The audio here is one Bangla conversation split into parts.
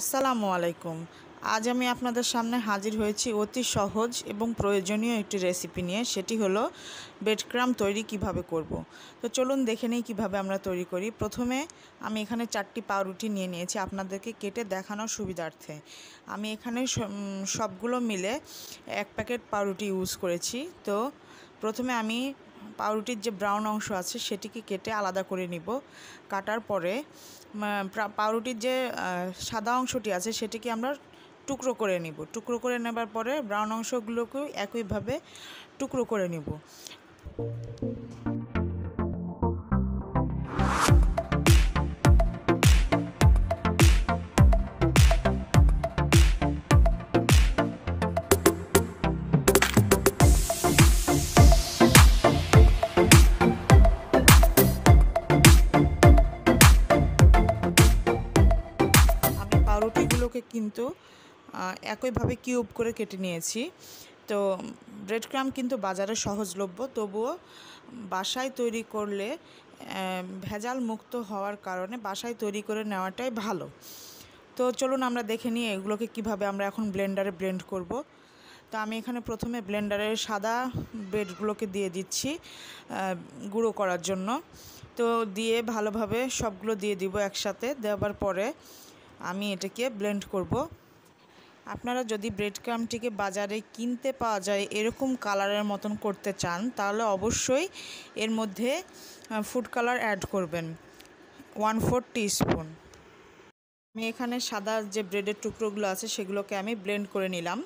আসসালামু আলাইকুম আজ আমি আপনাদের সামনে হাজির হয়েছি অতি সহজ এবং প্রয়োজনীয় একটি রেসিপি নিয়ে সেটি হলো বেডক্রাম তৈরি কিভাবে করব। তো চলুন দেখে নিই কীভাবে আমরা তৈরি করি প্রথমে আমি এখানে চারটি পাউরুটি নিয়ে নিয়েছি আপনাদেরকে কেটে দেখানোর সুবিধার্থে আমি এখানে সবগুলো মিলে এক প্যাকেট পাউরুটি ইউজ করেছি তো প্রথমে আমি পাউরুটির যে ব্রাউন অংশ আছে সেটিকে কেটে আলাদা করে নিব কাটার পরে পাউরুটির যে সাদা অংশটি আছে সেটিকে আমরা টুকরো করে নিব টুকরো করে নেবার পরে ব্রাউন অংশগুলোকেও একইভাবে টুকরো করে নিব পাউরুটিগুলোকে কিন্তু একইভাবে কিউব করে কেটে নিয়েছি তো ব্রেড ক্রাম কিন্তু বাজারে সহজলভ্য তবুও বাসায় তৈরি করলে ভেজাল মুক্ত হওয়ার কারণে বাসায় তৈরি করে নেওয়াটাই ভালো তো চলুন আমরা দেখে নিই এগুলোকে কিভাবে আমরা এখন ব্লেন্ডারে ব্লেন্ড করব। তো আমি এখানে প্রথমে ব্লেন্ডারের সাদা ব্রেডগুলোকে দিয়ে দিচ্ছি গুঁড়ো করার জন্য তো দিয়ে ভালোভাবে সবগুলো দিয়ে দিব একসাথে দেওয়ার পরে আমি এটাকে ব্লেন্ড করব। আপনারা যদি ব্রেড ক্রামটিকে বাজারে কিনতে পাওয়া যায় এরকম কালারের মতন করতে চান তাহলে অবশ্যই এর মধ্যে ফুড কালার অ্যাড করবেন ওয়ান ফোর স্পুন আমি এখানে সাদা যে ব্রেডের টুকরোগুলো আছে সেগুলোকে আমি ব্লেন্ড করে নিলাম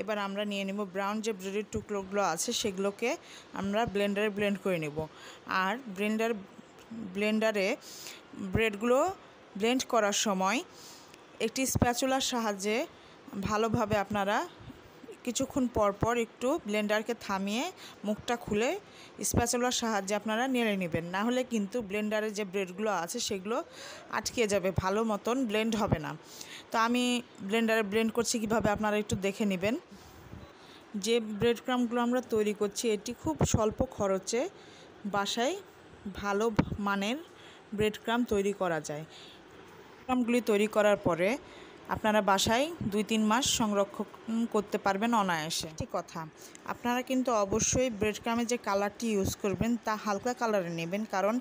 এবার আমরা নিয়ে নেব ব্রাউন যে ব্রেডের টুকরোগুলো আছে সেগুলোকে আমরা ব্লেন্ডারে ব্লেন্ড করে নেব আর ব্লেন্ডার ব্লেন্ডারে ব্রেডগুলো ব্লেন্ড করার সময় একটি স্প্যাচুলার সাহায্যে ভালোভাবে আপনারা কিছুক্ষণ পরপর একটু ব্লেন্ডারকে থামিয়ে মুখটা খুলে স্প্যাচুলার সাহায্যে আপনারা নেড়ে নেবেন না হলে কিন্তু ব্লেন্ডারে যে ব্রেডগুলো আছে সেগুলো আটকে যাবে ভালো মতন ব্লেন্ড হবে না তো আমি ব্লেন্ডারে ব্লেন্ড করছি কিভাবে আপনারা একটু দেখে নেবেন যে ব্রেড ক্রামগুলো আমরা তৈরি করছি এটি খুব স্বল্প খরচে বাসায় ভালো মানের ব্রেড ক্রাম তৈরি করা যায় কালামগুলি তৈরি করার পরে আপনারা বাসায় দুই তিন মাস সংরক্ষণ করতে পারবেন অনায়াসে ঠিক কথা আপনারা কিন্তু অবশ্যই ব্রেড ক্রামে যে কালারটি ইউজ করবেন তা হালকা কালারে নেবেন কারণ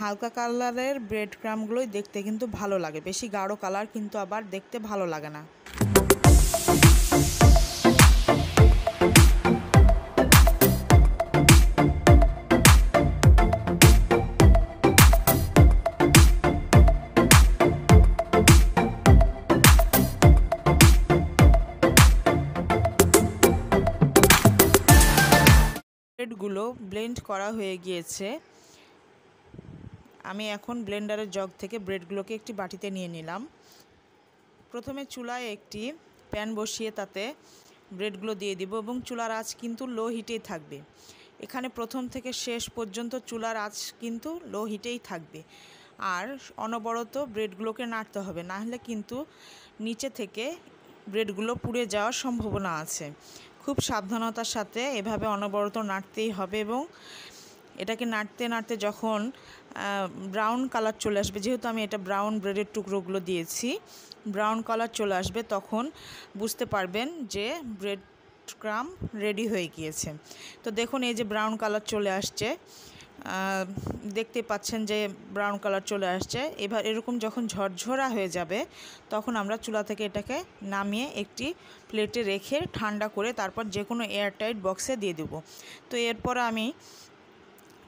হালকা কালারের ব্রেড ক্রামগুলোই দেখতে কিন্তু ভালো লাগে বেশি গাঢ় কালার কিন্তু আবার দেখতে ভালো লাগে না গুঁড়গুলো ব্লেন্ড করা হয়ে গিয়েছে আমি এখন ব্লেন্ডারের জগ থেকে ব্রেডগুলোকে একটি বাটিতে নিয়ে নিলাম প্রথমে চুলায় একটি প্যান বসিয়ে তাতে ব্রেডগুলো দিয়ে দিব এবং চুলার আঁচ কিন্তু লো হিটেই থাকবে এখানে প্রথম থেকে শেষ পর্যন্ত চুলার আঁচ কিন্তু লো হিটেই থাকবে আর অনবরত ব্রেডগুলোকে নাড়তে হবে নাহলে কিন্তু নিচে থেকে ব্রেডগুলো পুড়ে যাওয়ার সম্ভাবনা আছে খুব সাবধানতার সাথে এভাবে অনবরত নাড়তেই হবে এবং এটাকে নাড়তে নাড়তে যখন ব্রাউন কালার চলে আসবে যেহেতু আমি এটা ব্রাউন ব্রেডের টুকরোগুলো দিয়েছি ব্রাউন কালার চলে আসবে তখন বুঝতে পারবেন যে ব্রেড ক্রাম রেডি হয়ে গিয়েছে তো দেখুন এই যে ব্রাউন কালার চলে আসছে দেখতে পাচ্ছেন যে ব্রাউন কালার চলে আসছে এবার এরকম যখন ঝরঝরা হয়ে যাবে তখন আমরা চুলা থেকে এটাকে নামিয়ে একটি প্লেটে রেখে ঠান্ডা করে তারপর যে কোনো এয়ারটাইট বক্সে দিয়ে দেব তো এরপর আমি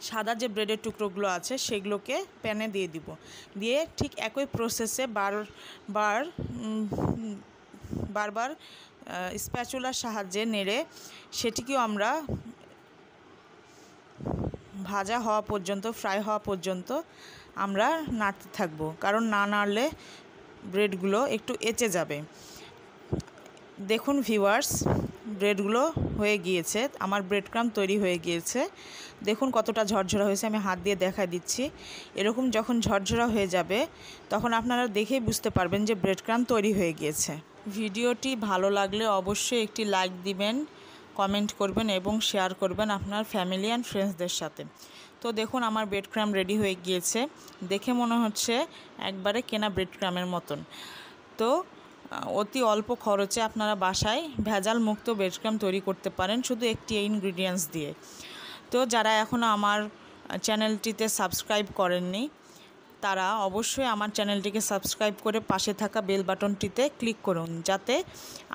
সাদা যে ব্রেডের টুকরোগুলো আছে সেগুলোকে প্যানে দিয়ে দিব দিয়ে ঠিক একই প্রসেসে বার বার বারবার স্প্যাচুলার সাহায্যে নেড়ে সেটিকেও আমরা ভাজা হওয়া পর্যন্ত ফ্রাই হওয়া পর্যন্ত আমরা নাড়তে থাকব কারণ না নাড়লে ব্রেডগুলো একটু এঁচে যাবে দেখুন ভিউয়ার্স ব্রেডগুলো হয়ে গিয়েছে আমার ব্রেড ক্রাম তৈরি হয়ে গিয়েছে দেখুন কতটা ঝরঝরা হয়েছে আমি হাত দিয়ে দেখা দিচ্ছি এরকম যখন ঝরঝরা হয়ে যাবে তখন আপনারা দেখেই বুঝতে পারবেন যে ব্রেড ক্রাম তৈরি হয়ে গিয়েছে ভিডিওটি ভালো লাগলে অবশ্যই একটি লাইক দিবেন কমেন্ট করবেন এবং শেয়ার করবেন আপনার ফ্যামিলি অ্যান্ড ফ্রেন্ডসদের সাথে তো দেখুন আমার ব্রেড ক্রাম রেডি হয়ে গিয়েছে দেখে মনে হচ্ছে একবারে কেনা ব্রেড ক্রামের মতন তো অতি অল্প খরচে আপনারা বাসায় ভেজাল মুক্ত ব্রেডক্রাম তৈরি করতে পারেন শুধু একটি ইনগ্রিডিয়েন্টস দিয়ে তো যারা এখনও আমার চ্যানেলটিতে সাবস্ক্রাইব করেননি তারা অবশ্যই আমার চ্যানেলটিকে সাবস্ক্রাইব করে পাশে থাকা বেল বাটনটিতে ক্লিক করুন যাতে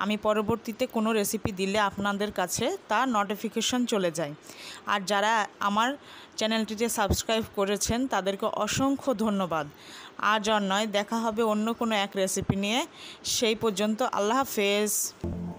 আমি পরবর্তীতে কোনো রেসিপি দিলে আপনাদের কাছে তার নোটিফিকেশন চলে যায় আর যারা আমার চ্যানেলটিতে সাবস্ক্রাইব করেছেন তাদেরকে অসংখ্য ধন্যবাদ আজ আর নয় দেখা হবে অন্য কোনো এক রেসিপি নিয়ে সেই পর্যন্ত আল্লাহ হাফেজ